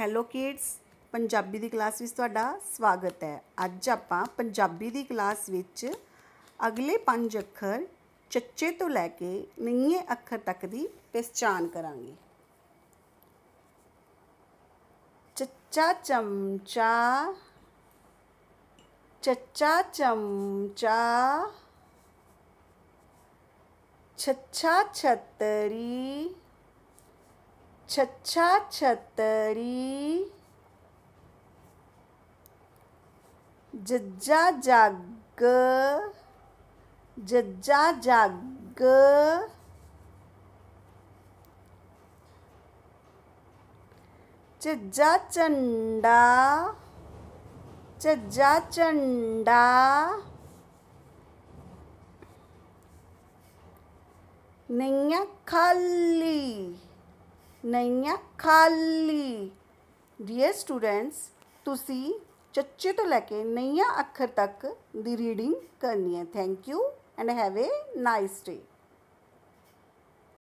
hello kids Punjabi ਦੀ class ਵਿੱਚ ਤੁਹਾਡਾ ਸਵਾਗਤ ਹੈ ਅੱਜ ਆਪਾਂ ਪੰਜਾਬੀ ਦੀ ਕਲਾਸ ਵਿੱਚ ਅਗਲੇ ਪੰਜ ਅੱਖਰ ਚੱਚੇ ਤੋਂ ਲੈ ਕੇ ਨਈਏ ਅੱਖਰ ਤੱਕ ਦੀ ਪਛਾਣ ਕਰਾਂਗੇ ਚੱਚਾ ਚਮਚਾ ਚੱਚਾ ਚਮਚਾ ਛੱਛਾ ਛਤਰੀ छछा छतरी जज्जा जाग जज्जा जाग चज्जा चंडा चज्जा चंडा नैया खाली ਨਹੀਂ ਆ ਖਾਲੀ ਡੀਅਰ ਸਟੂਡੈਂਟਸ ਤੁਸੀਂ ਚੱਚੇ ਤੋਂ ਲੈ ਕੇ ਨਈਆਂ ਅੱਖਰ ਤੱਕ ਦੀ ਰੀਡਿੰਗ ਕਰਨੀ ਹੈ thank you and have a nice day